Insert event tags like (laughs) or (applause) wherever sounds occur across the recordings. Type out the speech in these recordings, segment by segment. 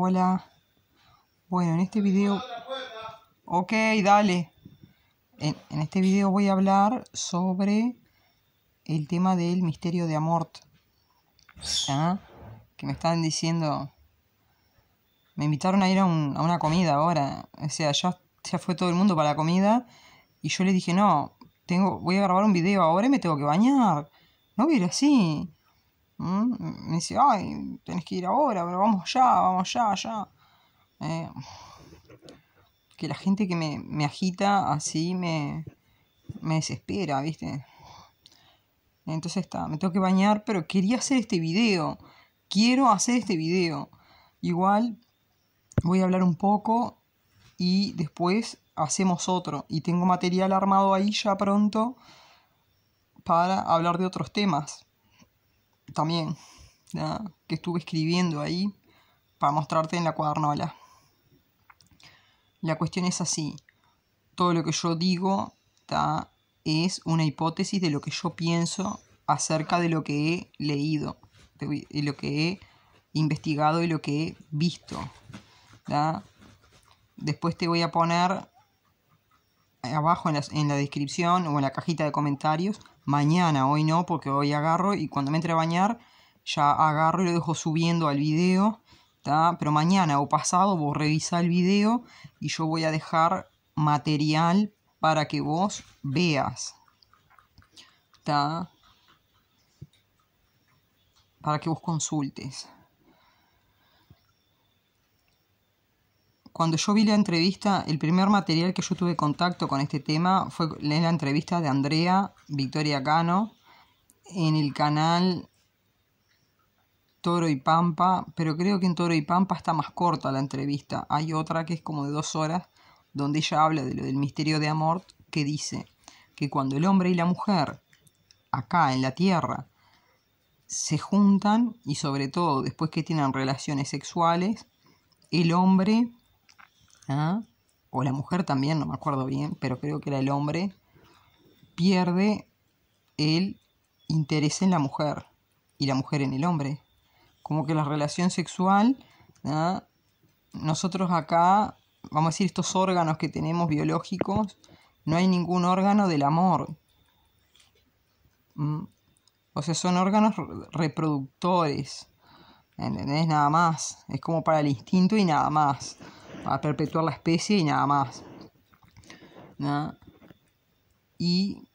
Hola. Bueno, en este video... Ok, dale. En, este video voy a hablar sobre el tema del misterio de Amort. Que me están diciendo... Me invitaron a ir a, una comida ahora. O sea, ya, fue todo el mundo para la comida. Y yo le dije, no, tengo, voy a grabar un video ahora y me tengo que bañar. No voy a así. ¿Mm? Me dice, ay, tenés que ir ahora, pero vamos ya, vamos ya, ya. Eh, que la gente que me, me agita así me, me desespera, ¿viste? Entonces está, me tengo que bañar, pero quería hacer este video. Quiero hacer este video. Igual voy a hablar un poco y después hacemos otro. Y tengo material armado ahí ya pronto para hablar de otros temas también que estuve escribiendo ahí para mostrarte en la cuadernola. La cuestión es así. Todo lo que yo digo es una hipótesis de lo que yo pienso acerca de lo que he leído, de, lo que he investigado y lo que he visto. Después te voy a poner abajo en en la descripción o en la cajita de comentarios mañana, hoy no, porque hoy agarro y cuando me entre a bañar ya agarro y lo dejo subiendo al video, pero mañana o pasado vos revisa el video y yo voy a dejar material para que vos veas, para que vos consultes. Cuando yo vi la entrevista, el primer material que yo tuve contacto con este tema fue la entrevista de Andrea Victoria Cano en el canal Toro y Pampa, pero creo que en Toro y Pampa está más corta la entrevista. Hay otra que es como de dos horas, donde ella habla del misterio de amor, que dice que cuando el hombre y la mujer, acá en la Tierra, se juntan y sobre todo después que tienen relaciones sexuales, el hombre ¿ah? o la mujer también, no me acuerdo bien, pero creo que era el hombre, pierde el interés en la mujer y la mujer en el hombre. Como que la relación sexual, ¿ah? nosotros acá, vamos a decir, estos órganos que tenemos biológicos, no hay ningún órgano del amor. ¿Mm? O sea, son órganos reproductores. ¿Entendés? Nada más. Es como para el instinto y nada más para perpetuar la especie y nada más. ¿Ah? Y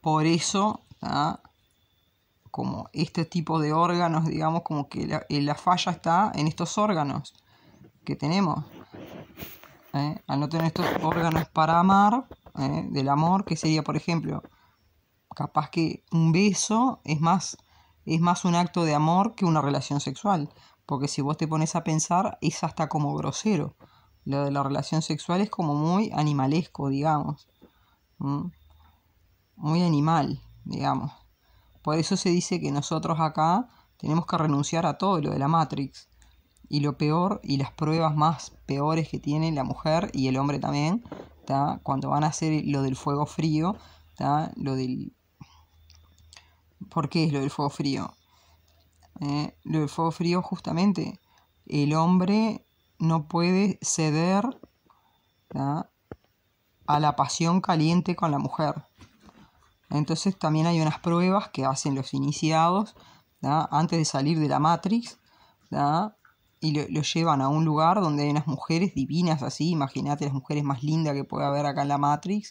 por eso, ¿ah? como este tipo de órganos, digamos, como que la, eh, falla está en estos órganos que tenemos. ¿eh? Al no tener estos órganos para amar, ¿eh? del amor, que sería, por ejemplo, capaz que un beso es más, es más un acto de amor que una relación sexual. Porque si vos te pones a pensar, es hasta como grosero. Lo de la relación sexual es como muy animalesco, digamos. Muy animal, digamos. Por eso se dice que nosotros acá tenemos que renunciar a todo lo de la Matrix. Y lo peor, y las pruebas más peores que tiene la mujer y el hombre también, cuando van a hacer lo del fuego frío, lo del... ¿Por qué es lo del fuego frío? Eh, lo del fuego frío justamente, el hombre no puede ceder a la pasión caliente con la mujer. Entonces también hay unas pruebas que hacen los iniciados antes de salir de la Matrix y lo, llevan a un lugar donde hay unas mujeres divinas así, imagínate las mujeres más lindas que puede haber acá en la Matrix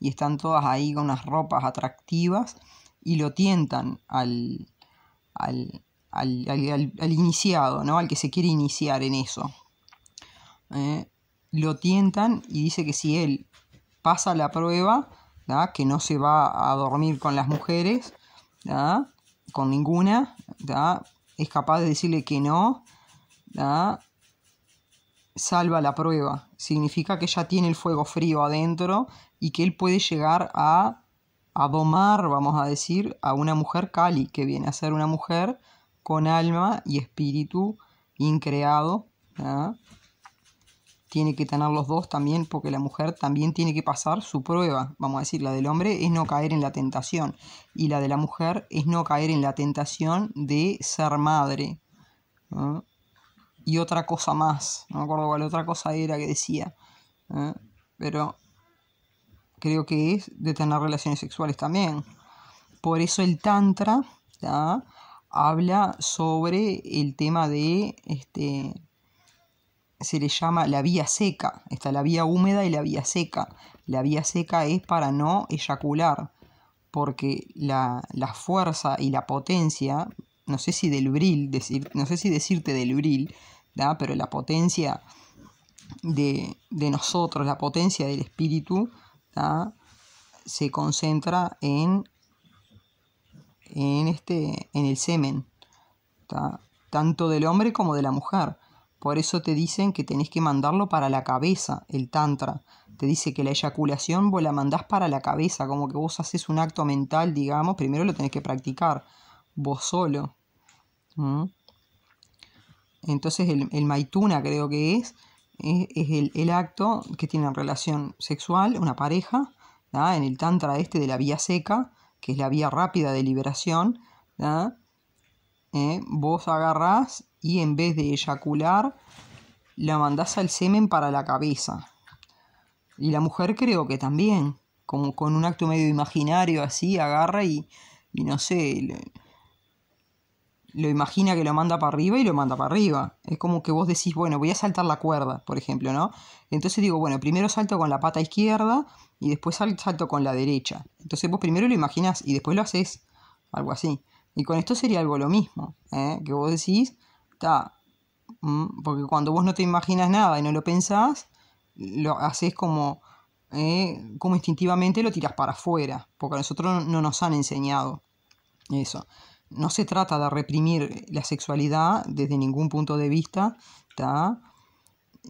y están todas ahí con unas ropas atractivas y lo tientan al, al, iniciado, ¿no? al que se quiere iniciar en eso. Eh, lo tientan y dice que si él pasa la prueba, que no se va a dormir con las mujeres, con ninguna, ¿da? es capaz de decirle que no, salva la prueba. Significa que ya tiene el fuego frío adentro y que él puede llegar a, a domar, vamos a decir, a una mujer cali, que viene a ser una mujer con alma y espíritu increado. Tiene que tener los dos también, porque la mujer también tiene que pasar su prueba. Vamos a decir, la del hombre es no caer en la tentación y la de la mujer es no caer en la tentación de ser madre. Y otra cosa más, no me acuerdo cuál otra cosa era que decía, pero creo que es de tener relaciones sexuales también. Por eso el tantra habla sobre el tema de, este, se le llama la vía seca, está la vía húmeda y la vía seca. La vía seca es para no eyacular, porque la, fuerza y la potencia, no sé si del bril, decir, no sé si decirte del bril, ¿da? pero la potencia de, de, nosotros, la potencia del espíritu, se concentra en en, este, en el semen, tanto del hombre como de la mujer. Por eso te dicen que tenés que mandarlo para la cabeza, el tantra. Te dice que la eyaculación vos la mandás para la cabeza, como que vos haces un acto mental, digamos, primero lo tenés que practicar, vos solo. ¿Mm? Entonces el, maituna creo que es, es, el, acto que tiene relación sexual, una pareja, en el tantra este de la vía seca, que es la vía rápida de liberación, eh, vos agarrás y en vez de eyacular, la mandás al semen para la cabeza. Y la mujer creo que también, como con un acto medio imaginario así, agarra y, y no sé, lo imagina que lo manda para arriba y lo manda para arriba. Es como que vos decís, bueno, voy a saltar la cuerda, por ejemplo, ¿no? Entonces digo, bueno, primero salto con la pata izquierda y después salto con la derecha. Entonces vos primero lo imaginas y después lo haces, algo así. Y con esto sería algo lo mismo, ¿eh? que vos decís, está, mm, porque cuando vos no te imaginas nada y no lo pensás, lo haces como, eh, como instintivamente lo tiras para afuera, porque a nosotros no nos han enseñado eso no se trata de reprimir la sexualidad desde ningún punto de vista,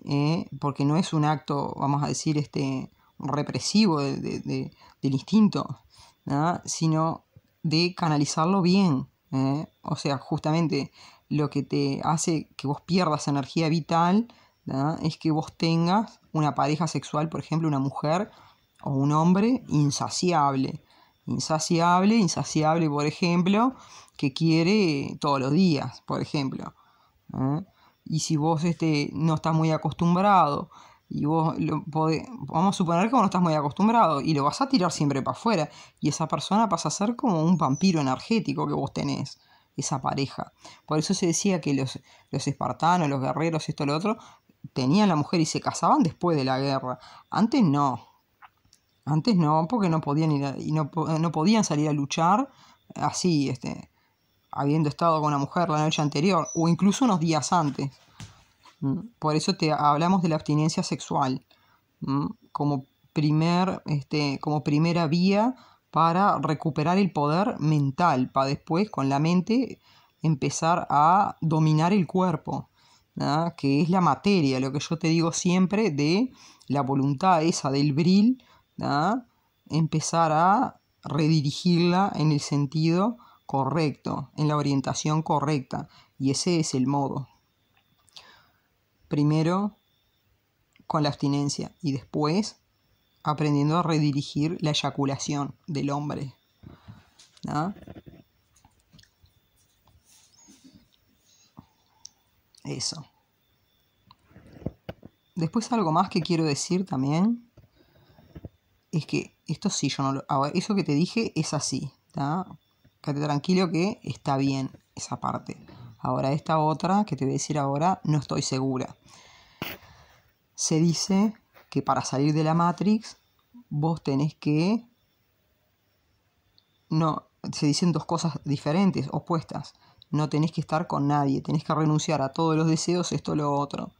eh, porque no es un acto, vamos a decir, este, represivo del instinto, sino de canalizarlo bien. ¿eh? O sea, justamente lo que te hace que vos pierdas energía vital es que vos tengas una pareja sexual, por ejemplo, una mujer o un hombre insaciable insaciable, insaciable, por ejemplo, que quiere todos los días, por ejemplo. ¿eh? Y si vos este, no estás muy acostumbrado, y vos lo vamos a suponer que vos no estás muy acostumbrado, y lo vas a tirar siempre para afuera, y esa persona pasa a ser como un vampiro energético que vos tenés esa pareja. Por eso se decía que los, los espartanos, los guerreros, esto, lo otro, tenían la mujer y se casaban después de la guerra. Antes no, antes no, porque no podían ir y no, podían salir a luchar así, este, habiendo estado con una mujer la noche anterior o incluso unos días antes. Mm, por eso te hablamos de la abstinencia sexual mm, como primer, este, como primera vía para recuperar el poder mental, para después con la mente empezar a dominar el cuerpo, que es la materia, lo que yo te digo siempre de la voluntad esa del bril empezar a redirigirla en el sentido correcto, en la orientación correcta. Y ese es el modo. Primero con la abstinencia y después aprendiendo a redirigir la eyaculación del hombre. Eso. Después algo más que quiero decir también es que esto sí yo no lo... Ahora, eso que te dije es así, ¿está? Quédate tranquilo que está bien esa parte. Ahora esta otra que te voy a decir ahora no estoy segura. Se dice que para salir de la Matrix vos tenés que... No, se dicen dos cosas diferentes, opuestas. No tenés que estar con nadie, tenés que renunciar a todos los deseos, esto, lo otro.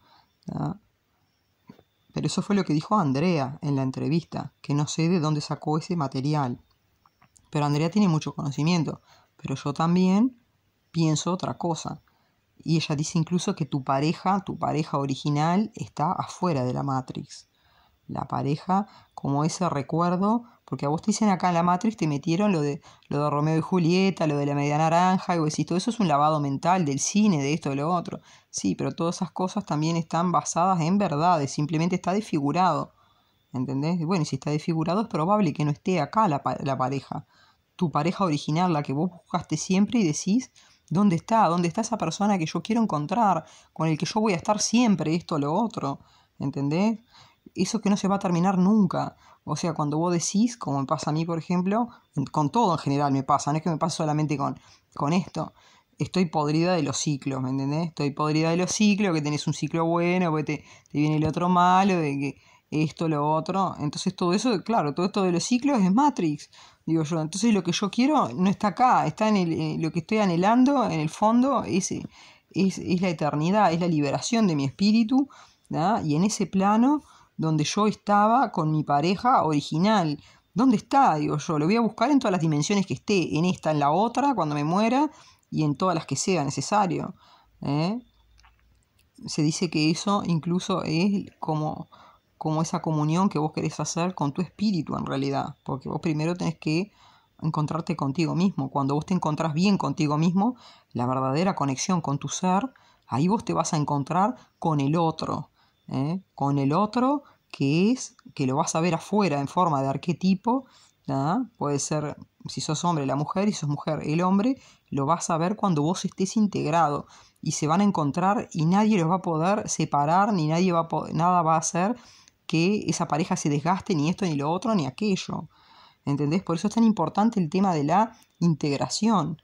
Pero eso fue lo que dijo Andrea en la entrevista, que no sé de dónde sacó ese material. Pero Andrea tiene mucho conocimiento, pero yo también pienso otra cosa. Y ella dice incluso que tu pareja, tu pareja original, está afuera de la Matrix. La pareja como ese recuerdo, porque a vos te dicen acá en la Matrix, te metieron lo de, lo de Romeo y Julieta, lo de la media naranja, y vos decís, todo eso es un lavado mental del cine, de esto, de lo otro. Sí, pero todas esas cosas también están basadas en verdades, simplemente está desfigurado. ¿Entendés? Y bueno, si está desfigurado es probable que no esté acá la, pareja. Tu pareja original, la que vos buscaste siempre y decís, ¿Dónde está? ¿Dónde está esa persona que yo quiero encontrar? Con el que yo voy a estar siempre, esto, lo otro. ¿Entendés? eso que no se va a terminar nunca. O sea, cuando vos decís, como me pasa a mí, por ejemplo, con todo en general me pasa, no es que me pase solamente con, con esto. Estoy podrida de los ciclos, ¿me entendés? Estoy podrida de los ciclos, que tenés un ciclo bueno, que pues te, viene el otro malo, de que esto, lo otro. Entonces todo eso, claro, todo esto de los ciclos es Matrix, digo yo. Entonces lo que yo quiero no está acá, está en, eh, lo que estoy anhelando, en el fondo, es, es, la eternidad, es la liberación de mi espíritu, y en ese plano donde yo estaba con mi pareja original. ¿Dónde está? Digo yo, lo voy a buscar en todas las dimensiones que esté, en esta, en la otra, cuando me muera y en todas las que sea necesario. ¿eh? Se dice que eso incluso es como, como esa comunión que vos querés hacer con tu espíritu en realidad, porque vos primero tenés que encontrarte contigo mismo. Cuando vos te encontrás bien contigo mismo, la verdadera conexión con tu ser, ahí vos te vas a encontrar con el otro, ¿eh? con el otro que es que lo vas a ver afuera en forma de arquetipo Puede ser, si sos hombre, la mujer, y sos mujer, el hombre, lo vas a ver cuando vos estés integrado y se van a encontrar y nadie los va a poder separar, ni nadie va a poder, nada va a hacer que esa pareja se desgaste, ni esto, ni lo otro, ni aquello. ¿Entendés? Por eso es tan importante el tema de la integración.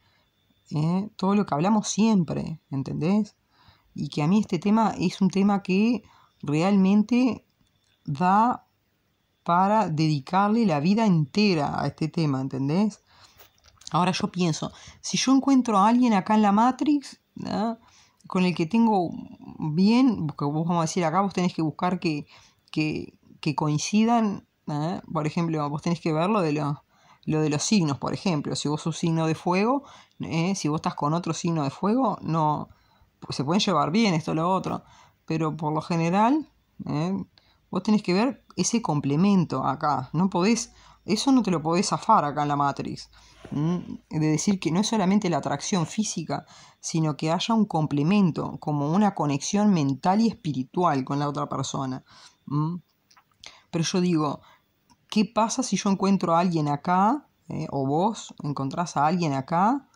¿eh? Todo lo que hablamos siempre, ¿entendés? Y que a mí este tema es un tema que realmente da para dedicarle la vida entera a este tema, ¿entendés? Ahora yo pienso, si yo encuentro a alguien acá en la Matrix, con el que tengo bien, porque vos vamos a decir acá, vos tenés que buscar que, que, coincidan, por ejemplo, vos tenés que ver lo de, lo, de los signos, por ejemplo, si vos sos signo de fuego, ¿eh? si vos estás con otro signo de fuego, no, se pueden llevar bien esto o lo otro, pero por lo general ¿eh? vos tenés que ver ese complemento acá, no podés, eso no te lo podés zafar acá en la matriz, de decir que no es solamente la atracción física, sino que haya un complemento, como una conexión mental y espiritual con la otra persona. Pero yo digo, ¿qué pasa si yo encuentro a alguien acá, ¿eh? o vos encontrás a alguien acá,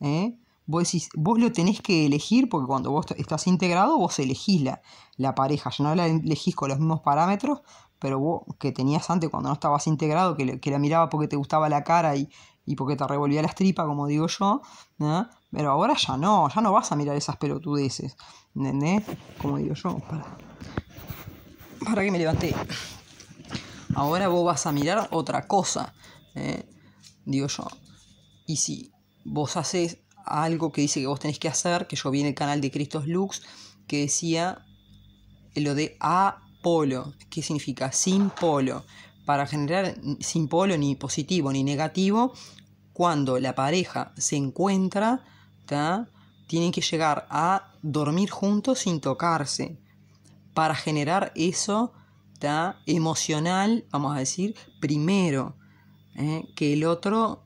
eh, vos lo tenés que elegir porque cuando vos estás integrado, vos elegís la, pareja, ya no la elegís con los mismos parámetros, pero vos que tenías antes cuando no estabas integrado, que, que la miraba porque te gustaba la cara y, porque te revolvía la tripas, como digo yo, pero ahora ya no, ya no vas a mirar esas pelotudeces, ¿entendés? Como digo yo, para, para que me levante Ahora vos vas a mirar otra cosa, ¿eh? digo yo. Y si vos haces algo que dice que vos tenés que hacer, que yo vi en el canal de Cristos Lux, que decía lo de apolo, que significa sin polo, para generar sin polo ni positivo ni negativo, cuando la pareja se encuentra, tienen que llegar a dormir juntos sin tocarse, para generar eso emocional, vamos a decir, primero, ¿eh? que el otro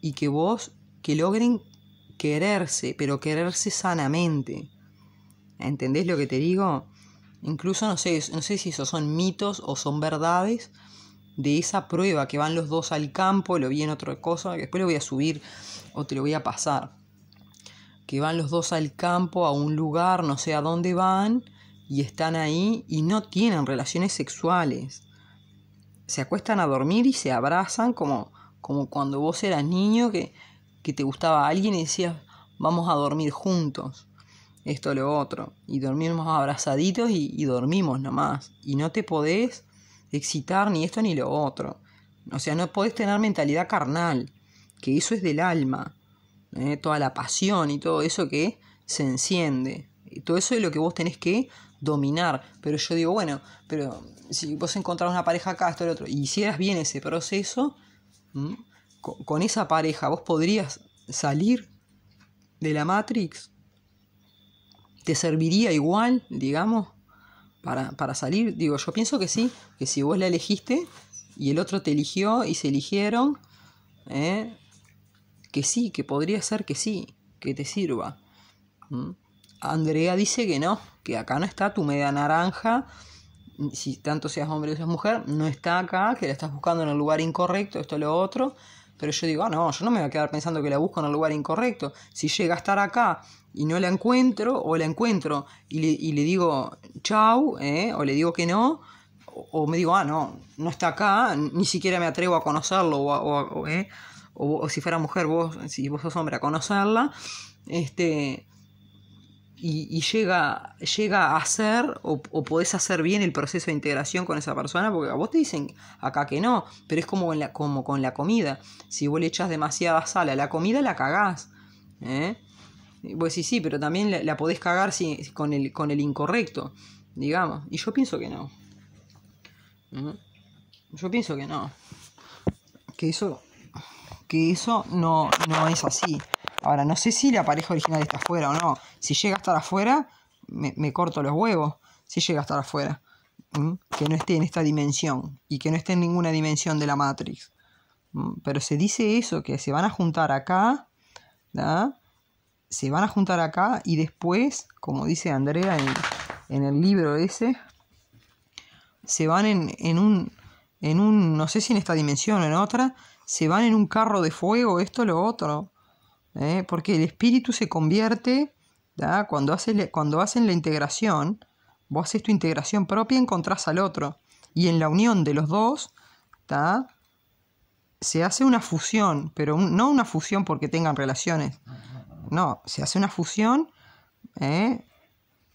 y que vos, que logren quererse, pero quererse sanamente. ¿Entendés lo que te digo? Incluso no sé, sé si esos son mitos o son verdades de esa prueba que van los dos al campo, lo vi en otra cosa, que después lo voy a subir o te lo voy a pasar. Que van los dos al campo, a un lugar, no sé a dónde van, y están ahí y no tienen relaciones sexuales. Se acuestan a dormir y se abrazan como, como cuando vos eras niño que que te gustaba a alguien y decías, vamos a dormir juntos, esto, lo otro, y dormimos abrazaditos y, dormimos nomás, y no te podés excitar ni esto ni lo otro. O sea, no podés tener mentalidad carnal, que eso es del alma, ¿eh? toda la pasión y todo eso que se enciende. Y todo eso es lo que vos tenés que dominar. Pero yo digo, bueno, pero si vos encontrás una pareja acá, esto, lo otro, y hicieras bien ese proceso, con, esa pareja, vos podrías salir de la Matrix. ¿Te serviría igual, digamos, para, para salir? Digo, yo pienso que sí, que si vos la elegiste y el otro te eligió y se eligieron, ¿eh? que sí, que podría ser que sí, que te sirva. ¿Mm? Andrea dice que no, que acá no está tu media naranja, si tanto seas hombre o seas mujer, no está acá, que la estás buscando en el lugar incorrecto, esto, lo otro. Pero yo digo, ah, no, yo no me voy a quedar pensando que la busco en el lugar incorrecto. Si llega a estar acá y no la encuentro, o la encuentro y le, digo chau, eh, o le digo que no, o, me digo, ah, no, no está acá, ni siquiera me atrevo a conocerlo, o, eh, o si fuera mujer, vos, si vos sos hombre, a conocerla, este, y, llega, llega a hacer o, podés hacer bien el proceso de integración con esa persona, porque a vos te dicen acá que no, pero es como, como con la comida. Si vos le echás demasiada sal a la comida, la cagás. ¿eh? Vos decís, sí, pero también la, podés cagar si, con, el, con el incorrecto, digamos. Y yo pienso que no. ¿Mm? Yo pienso que no. Que eso, que eso no, no es así. Ahora, no sé si la pareja original está afuera o no. Si llega hasta afuera, me, corto los huevos. Si llega a estar afuera. Que no esté en esta dimensión. Y que no esté en ninguna dimensión de la Matrix. Pero se dice eso, que se van a juntar acá. Se van a juntar acá y después, como dice Andrea en, el libro ese, se van en, un, en un, no sé si en esta dimensión o en otra, se van en un carro de fuego, esto, lo otro. ¿eh? porque el espíritu se convierte, Cuando, cuando hacen la integración, vos haces tu integración propia y encontrás al otro. Y en la unión de los dos, se hace una fusión, pero no una fusión porque tengan relaciones. No, se hace una fusión. ¿eh?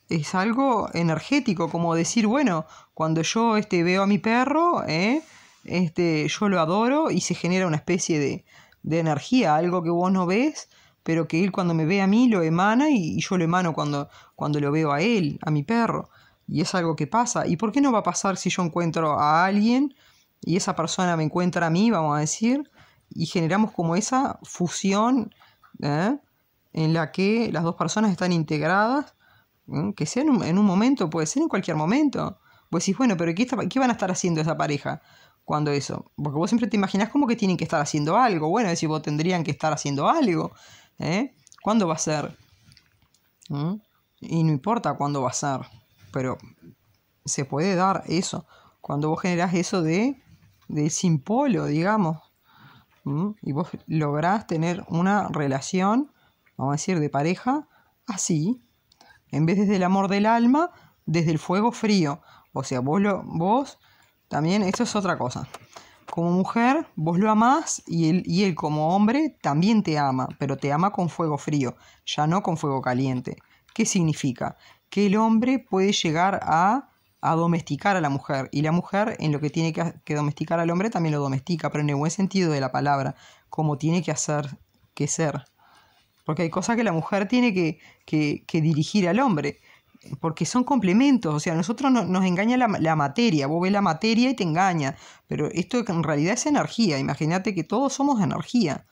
Es algo energético, como decir, bueno, cuando yo este, veo a mi perro, ¿eh? este, yo lo adoro y se genera una especie de, de energía, algo que vos no ves, pero que él cuando me ve a mí lo emana y, yo lo emano cuando, cuando lo veo a él, a mi perro. Y es algo que pasa. ¿Y por qué no va a pasar si yo encuentro a alguien y esa persona me encuentra a mí, vamos a decir, y generamos como esa fusión ¿eh? en la que las dos personas están integradas, ¿eh? que sea en un, momento, puede ser en cualquier momento. Pues decís, bueno, pero ¿qué van a estar haciendo esa pareja? cuando eso. Porque vos siempre te imaginas como que tienen que estar haciendo algo. Bueno, es decir, vos tendrían que estar haciendo algo. ¿eh? ¿Cuándo va a ser? ¿Mm? Y no importa cuándo va a ser. Pero se puede dar eso. Cuando vos generás eso de, de sin digamos. ¿Mm? Y vos lográs tener una relación, vamos a decir, de pareja así. En vez desde el amor del alma, desde el fuego frío. O sea, vos, lo, vos también eso es otra cosa. Como mujer, vos lo amás y él, y él como hombre también te ama, pero te ama con fuego frío, ya no con fuego caliente. ¿Qué significa? Que el hombre puede llegar a, domesticar a la mujer y la mujer en lo que tiene que, domesticar al hombre también lo domestica, pero en el buen sentido de la palabra, como tiene que hacer, que ser. Porque hay cosas que la mujer tiene que dirigir al hombre porque son complementos, o sea, a nosotros nos engaña la, la, materia, vos ves la materia y te engaña, pero esto en realidad es energía, imagínate que todos somos energía,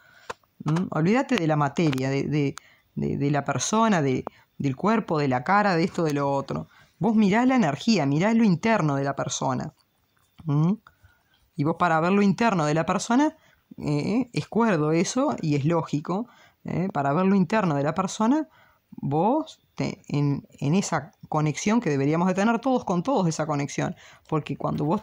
olvídate de la materia, de, la persona, del cuerpo, de la cara, de esto, de lo otro, vos mirás la energía, mirás lo interno de la persona, y vos para ver lo interno de la persona, eh, es cuerdo eso y es lógico, ¿eh? para ver lo interno de la persona, vos en, esa conexión que deberíamos de tener todos con todos esa conexión, porque cuando vos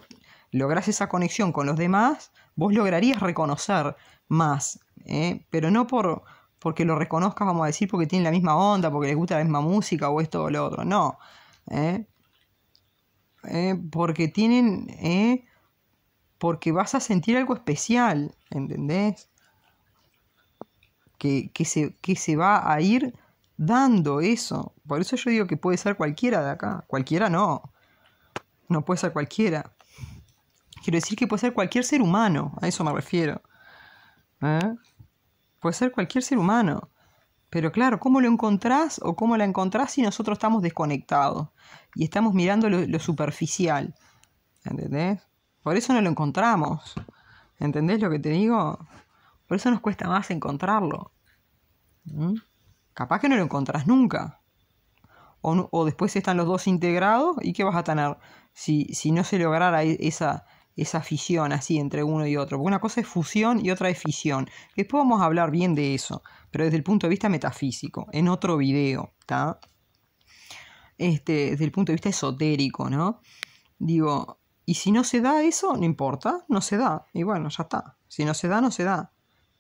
lográs esa conexión con los demás, vos lograrías reconocer más, ¿eh? pero no por porque lo reconozcas, vamos a decir, porque tienen la misma onda, porque les gusta la misma música o esto o lo otro, no, ¿eh? ¿Eh? porque tienen, porque vas a sentir algo especial, ¿entendés? Que, se, que se va a ir dando eso. Por eso yo digo que puede ser cualquiera de acá. Cualquiera no. No puede ser cualquiera. Quiero decir que puede ser cualquier ser humano, a eso me refiero. ¿eh? Puede ser cualquier ser humano. Pero claro, ¿cómo lo encontrás o cómo la encontrás si nosotros estamos desconectados y estamos mirando lo, superficial? ¿Entendés? Por eso no lo encontramos. ¿Entendés lo que te digo? Por eso nos cuesta más encontrarlo. ¿Mm? Capaz que no lo encontrás nunca. O, después están los dos integrados y qué vas a tener si, no se lograra esa, esa fisión así entre uno y otro. Porque una cosa es fusión y otra es fisión. Después vamos a hablar bien de eso, pero desde el punto de vista metafísico, en otro video, ¿está? Este, desde el punto de vista esotérico, ¿no? Digo, y si no se da eso, no importa, no se da. Y bueno, ya está. Si no se da, no se da.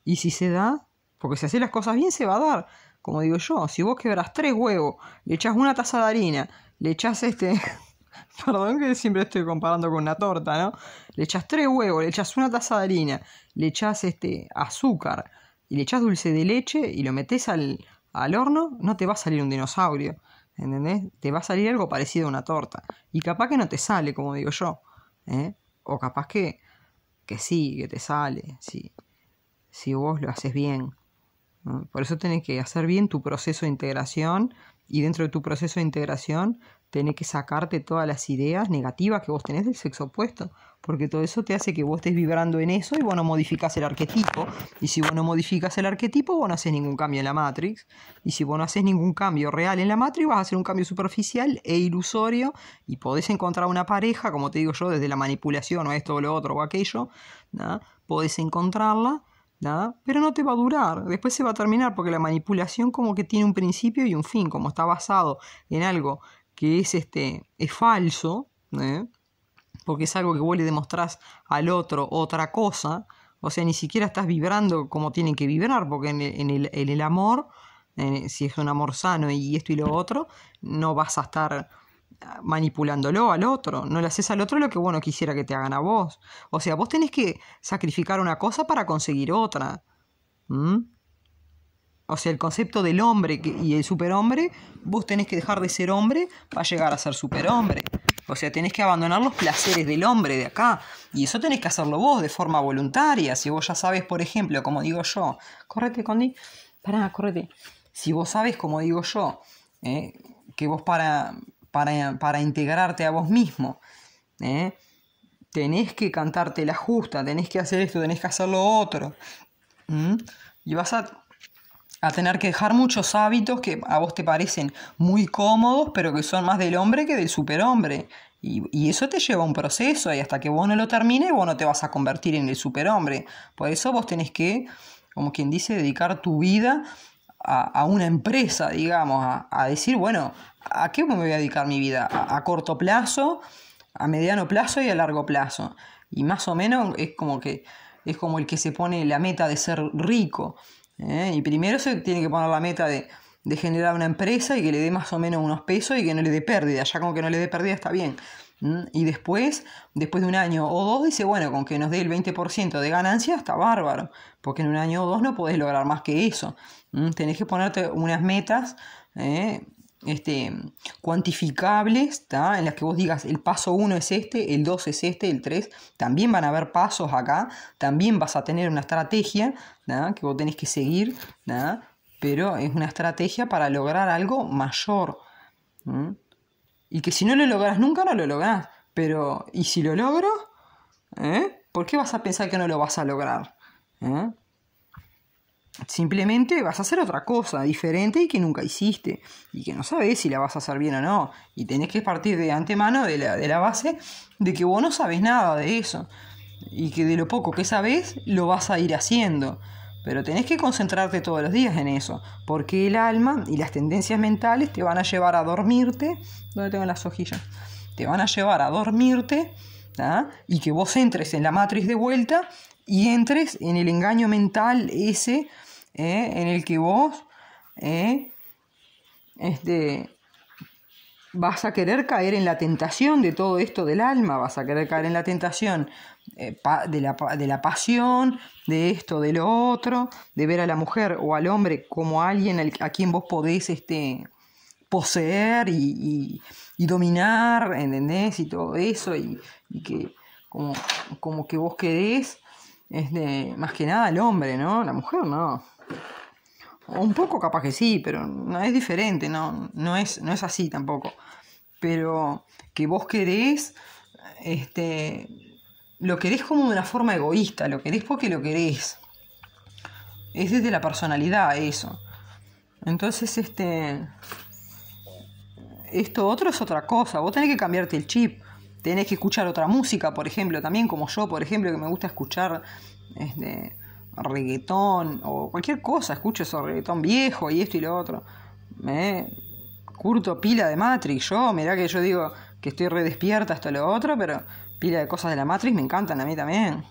Y si se da, porque si hace las cosas bien, se va a dar como digo yo, si vos quebrás tres huevos, le echás una taza de harina, le echás este. (laughs) Perdón que siempre estoy comparando con una torta, ¿no? Le echás tres huevos, le echas una taza de harina, le echás este, azúcar y le echás dulce de leche y lo metes al, al horno, no te va a salir un dinosaurio. ¿Entendés? Te va a salir algo parecido a una torta. Y capaz que no te sale, como digo yo. ¿eh? O capaz que, que sí, que te sale. Si, si vos lo haces bien. Por eso tenés que hacer bien tu proceso de integración y dentro de tu proceso de integración tenés que sacarte todas las ideas negativas que vos tenés del sexo opuesto, porque todo eso te hace que vos estés vibrando en eso y vos no modificás el arquetipo, y si vos no modificás el arquetipo, vos no haces ningún cambio en la Matrix, y si vos no haces ningún cambio real en la Matrix, vas a hacer un cambio superficial e ilusorio, y podés encontrar una pareja, como te digo yo, desde la manipulación o esto o lo otro o aquello, podés encontrarla, pero no te va a durar, después se va a terminar porque la manipulación como que tiene un principio y un fin, como está basado en algo que es este es falso, porque es algo que vos le demostrás al otro otra cosa, o sea, ni siquiera estás vibrando como tienen que vibrar, porque en el, amor, eh, si es un amor sano y esto y lo otro, no vas a estar manipulándolo al otro, no le haces al otro lo que bueno quisiera que te hagan a vos. O sea, vos tenés que sacrificar una cosa para conseguir otra. O sea, el concepto del hombre y el superhombre, vos tenés que dejar de ser hombre para llegar a ser superhombre. O sea, tenés que abandonar los placeres del hombre de acá. Y eso tenés que hacerlo vos de forma voluntaria. Si vos ya sabes, por ejemplo, como digo yo, correte, Condi, pará, correte. Si vos sabes, como digo yo, eh, que vos para para, integrarte a vos mismo. ¿eh? Tenés que cantarte la justa, tenés que hacer esto, tenés que hacer lo otro. Y vas a, tener que dejar muchos hábitos que a vos te parecen muy cómodos, pero que son más del hombre que del superhombre. Y, y eso te lleva a un proceso, y hasta que vos no lo termines, vos no te vas a convertir en el superhombre. Por eso vos tenés que, como quien dice, dedicar tu vida a, una empresa, digamos, a, decir, bueno, ¿a qué me voy a dedicar mi vida? A, corto plazo, a mediano plazo y a largo plazo. Y más o menos es como que es como el que se pone la meta de ser rico. ¿eh? Y primero se tiene que poner la meta de, de generar una empresa y que le dé más o menos unos pesos y que no le dé pérdida. Ya como que no le dé pérdida está bien. Y después, después de un año o dos, dice, bueno, con que nos dé el 20% de ganancia está bárbaro, porque en un año o dos no podés lograr más que eso. Tenés que ponerte unas metas ¿eh? este, cuantificables, en las que vos digas, el paso 1 es este, el 2 es este, el 3, también van a haber pasos acá, también vas a tener una estrategia que vos tenés que seguir, pero es una estrategia para lograr algo mayor. Y que si no lo logras nunca, no lo logras Pero, ¿y si lo logro? ¿Eh? ¿Por qué vas a pensar que no lo vas a lograr? ¿Eh? Simplemente vas a hacer otra cosa diferente y que nunca hiciste. Y que no sabes si la vas a hacer bien o no. Y tenés que partir de antemano de la, de la base de que vos no sabes nada de eso. Y que de lo poco que sabes, lo vas a ir haciendo. Pero tenés que concentrarte todos los días en eso, porque el alma y las tendencias mentales te van a llevar a dormirte. ¿Dónde tengo las hojillas? Te van a llevar a dormirte y que vos entres en la matriz de vuelta y entres en el engaño mental ese eh, en el que vos eh, este, vas a querer caer en la tentación de todo esto del alma, vas a querer caer en la tentación eh, de, la, de, la, pasión, de esto, de lo otro, de ver a la mujer o al hombre como alguien a quien vos podés este, poseer y, y, dominar, ¿entendés? Y todo eso, y, que como, como, que vos querés, este, más que nada al hombre, ¿no? La mujer no. Un poco capaz que sí, pero no es diferente, no, no, es, no es así tampoco. Pero que vos querés, este, lo querés como de una forma egoísta, lo querés porque lo querés. Es desde la personalidad eso. Entonces, este, esto otro es otra cosa. Vos tenés que cambiarte el chip. Tenés que escuchar otra música, por ejemplo, también como yo, por ejemplo, que me gusta escuchar este, reggaetón o cualquier cosa, escucho eso, reggaetón viejo y esto y lo otro. Me curto pila de Matrix, yo, mirá que yo digo que estoy redespierta despierta hasta lo otro, pero pila de cosas de la Matrix me encantan a mí también.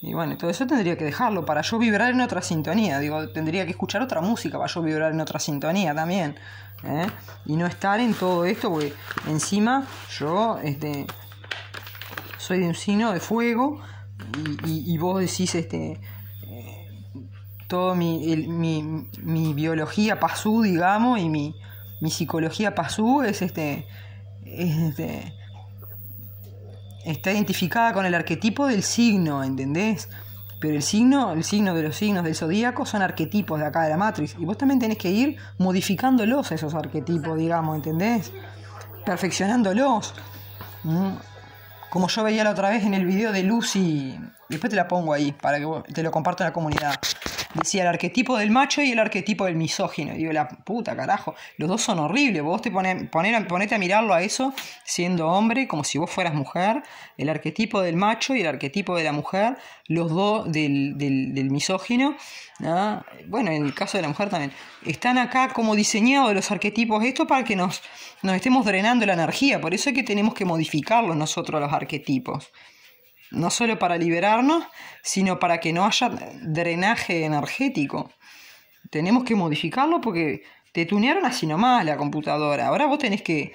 Y bueno, todo eso tendría que dejarlo para yo vibrar en otra sintonía. Digo, tendría que escuchar otra música para yo vibrar en otra sintonía también. ¿eh? Y no estar en todo esto, porque encima yo este, soy de un signo de fuego y vos decís, este, todo mi, mi, biología pasú, digamos, y mi, mi psicología pasú este, es este, está identificada con el arquetipo del signo, ¿entendés? Pero el signo, el signo de los signos del zodíaco son arquetipos de acá de la matriz. Y vos también tenés que ir modificándolos esos arquetipos, digamos, ¿entendés? Perfeccionándolos. Como yo veía la otra vez en el video de Lucy, después te la pongo ahí para que te lo comparto en la comunidad. Decía el arquetipo del macho y el arquetipo del misógino. Y digo, la puta, carajo. Los dos son horribles. Vos te pones, ponete a mirarlo a eso siendo hombre, como si vos fueras mujer. El arquetipo del macho y el arquetipo de la mujer. Los dos del, misógino. Bueno, en el caso de la mujer también. Están acá como diseñados los arquetipos. Esto para que nos, nos estemos drenando la energía. Por eso es que tenemos que modificarlos nosotros los arquetipos no solo para liberarnos, sino para que no haya drenaje energético. Tenemos que modificarlo porque te tunearon así nomás la computadora. Ahora vos tenés que,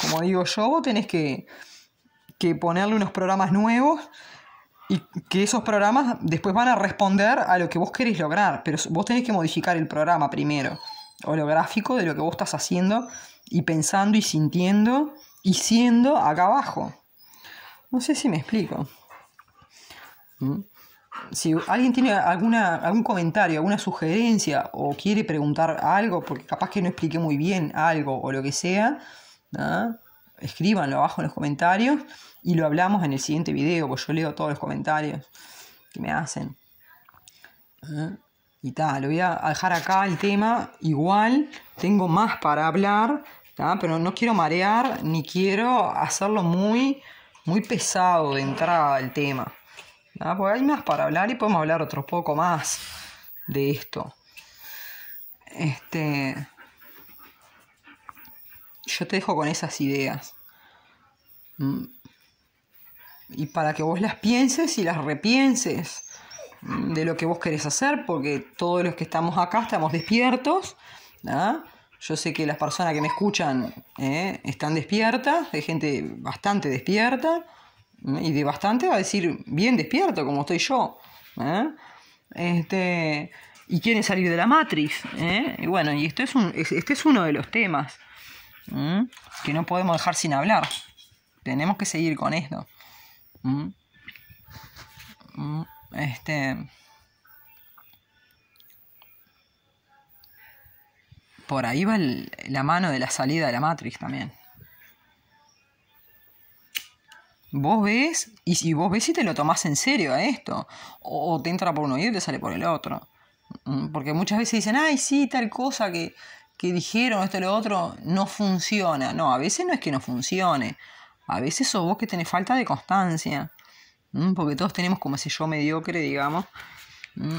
como digo yo, vos tenés que, que ponerle unos programas nuevos y que esos programas después van a responder a lo que vos querés lograr. Pero vos tenés que modificar el programa primero, o lo gráfico de lo que vos estás haciendo y pensando y sintiendo y siendo acá abajo. No sé si me explico. ¿Mm? Si alguien tiene alguna, algún comentario, alguna sugerencia o quiere preguntar algo, porque capaz que no expliqué muy bien algo o lo que sea, escríbanlo abajo en los comentarios y lo hablamos en el siguiente video, porque yo leo todos los comentarios que me hacen. ¿Eh? Y tal, lo voy a dejar acá el tema. Igual tengo más para hablar, pero no quiero marear ni quiero hacerlo muy, muy pesado de entrada el tema. Ah, porque hay más para hablar y podemos hablar otro poco más de esto. Este, yo te dejo con esas ideas. Mm. Y para que vos las pienses y las repienses mm, de lo que vos querés hacer, porque todos los que estamos acá estamos despiertos. Yo sé que las personas que me escuchan eh, están despiertas, hay gente bastante despierta y de bastante va a decir bien despierto como estoy yo ¿eh? este y quiere salir de la matriz ¿eh? y bueno y esto es un este es uno de los temas que no podemos dejar sin hablar tenemos que seguir con esto este por ahí va la mano de la salida de la matriz también Vos ves, y si vos ves si te lo tomás en serio a esto, o, te entra por uno y te sale por el otro. Mm, porque muchas veces dicen, ay, sí, tal cosa que, dijeron, esto, y lo otro, no funciona. No, a veces no es que no funcione. A veces sos vos que tenés falta de constancia. Mm, porque todos tenemos como ese yo mediocre, digamos. Mm.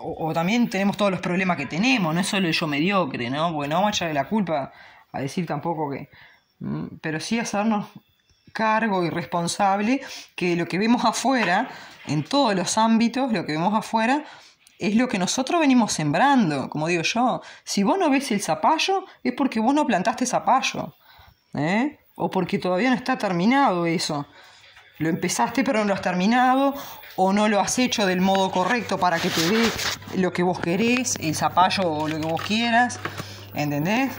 O, o, también tenemos todos los problemas que tenemos, no es solo el yo mediocre, ¿no? Porque no vamos a echarle la culpa a decir tampoco que. Pero sí hacernos cargo y responsable que lo que vemos afuera, en todos los ámbitos, lo que vemos afuera, es lo que nosotros venimos sembrando, como digo yo. Si vos no ves el zapallo, es porque vos no plantaste zapallo. ¿eh? O porque todavía no está terminado eso. Lo empezaste pero no lo has terminado, o no lo has hecho del modo correcto para que te dé lo que vos querés, el zapallo o lo que vos quieras. ¿Entendés?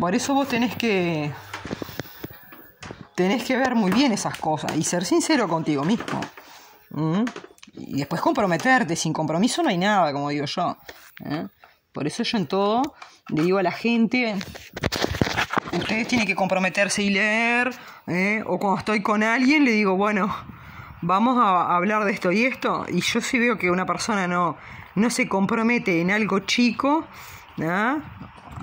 Por eso vos tenés que tenés que ver muy bien esas cosas y ser sincero contigo mismo. ¿Mm? Y después comprometerte, sin compromiso no hay nada, como digo yo. ¿eh? Por eso yo en todo le digo a la gente, ustedes tienen que comprometerse y leer, ¿eh? o cuando estoy con alguien le digo, bueno, vamos a hablar de esto y esto, y yo sí veo que una persona no, no se compromete en algo chico, ¿eh?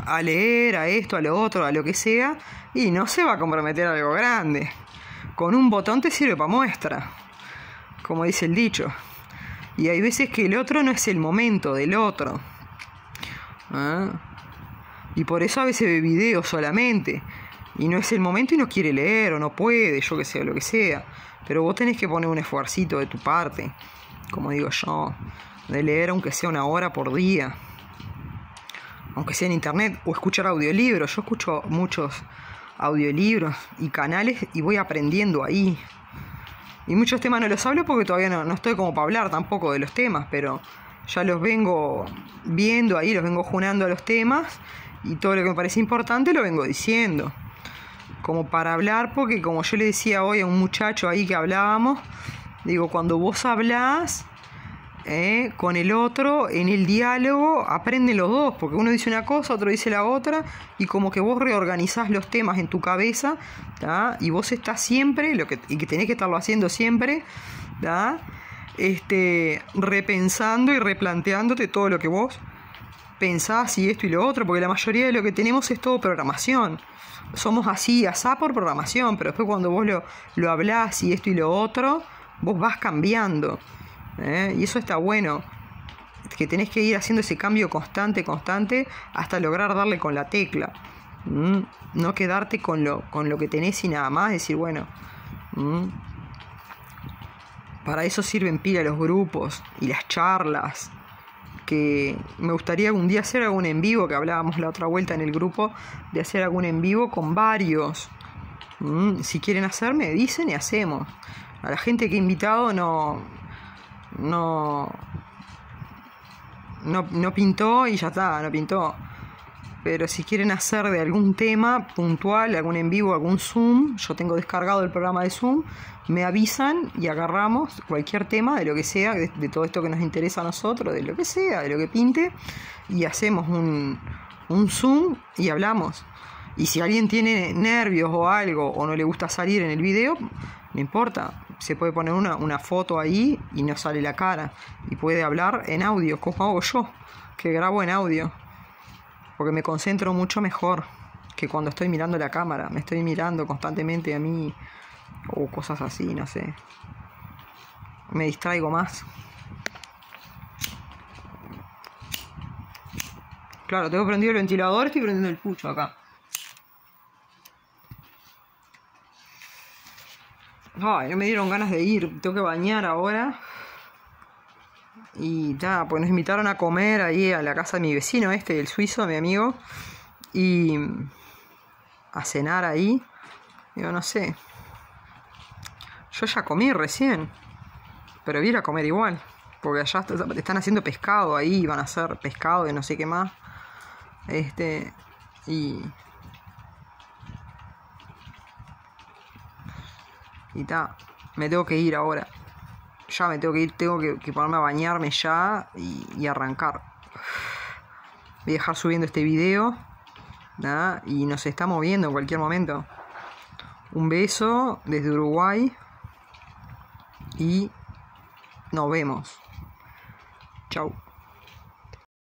a leer, a esto, a lo otro, a lo que sea, y no se va a comprometer algo grande. Con un botón te sirve para muestra, como dice el dicho. Y hay veces que el otro no es el momento del otro. ¿Ah? Y por eso a veces ve videos solamente. Y no es el momento y no quiere leer o no puede, yo que sea lo que sea. Pero vos tenés que poner un esfuercito de tu parte, como digo yo, de leer aunque sea una hora por día aunque sea en internet, o escuchar audiolibros. Yo escucho muchos audiolibros y canales y voy aprendiendo ahí. Y muchos temas no los hablo porque todavía no, estoy como para hablar tampoco de los temas, pero ya los vengo viendo ahí, los vengo junando a los temas y todo lo que me parece importante lo vengo diciendo. Como para hablar, porque como yo le decía hoy a un muchacho ahí que hablábamos, digo, cuando vos hablás, ¿eh? con el otro en el diálogo, aprenden los dos, porque uno dice una cosa, otro dice la otra, y como que vos reorganizás los temas en tu cabeza, y vos estás siempre, lo que, y que tenés que estarlo haciendo siempre, Este, repensando y replanteándote todo lo que vos pensás y esto y lo otro, porque la mayoría de lo que tenemos es todo programación. Somos así, asá por programación, pero después cuando vos lo, lo hablás y esto y lo otro, vos vas cambiando. ¿eh? Y eso está bueno, que tenés que ir haciendo ese cambio constante, constante, hasta lograr darle con la tecla. No quedarte con lo, que tenés y nada más, decir, bueno, para eso sirven pila los grupos y las charlas. Que me gustaría algún día hacer algún en vivo, que hablábamos la otra vuelta en el grupo, de hacer algún en vivo con varios. Si quieren hacerme, dicen y hacemos. A la gente que he invitado no, no, no, pintó y ya está, no pintó. Pero si quieren hacer de algún tema puntual, algún en vivo, algún Zoom, yo tengo descargado el programa de Zoom, me avisan y agarramos cualquier tema de lo que sea, de, todo esto que nos interesa a nosotros, de lo que sea, de lo que pinte, y hacemos un, un Zoom y hablamos. Y si alguien tiene nervios o algo o no le gusta salir en el video, no importa, se puede poner una, foto ahí y no sale la cara. Y puede hablar en audio, como hago yo, que grabo en audio. Porque me concentro mucho mejor que cuando estoy mirando la cámara. Me estoy mirando constantemente a mí o cosas así, no sé. Me distraigo más. Claro, tengo prendido el ventilador, estoy prendiendo el pucho acá. Ay, no me dieron ganas de ir. Tengo que bañar ahora. Y ya, pues nos invitaron a comer ahí a la casa de mi vecino este, el suizo, mi amigo. Y a cenar ahí. Yo no sé. Yo ya comí recién. Pero voy a comer igual. Porque allá están haciendo pescado ahí. Van a hacer pescado y no sé qué más. Este. Y me tengo que ir ahora. Ya me tengo que ir, tengo que, ponerme a bañarme ya y, arrancar. Voy a dejar subiendo este video. Y nos estamos viendo en cualquier momento. Un beso desde Uruguay. Y nos vemos. Chao.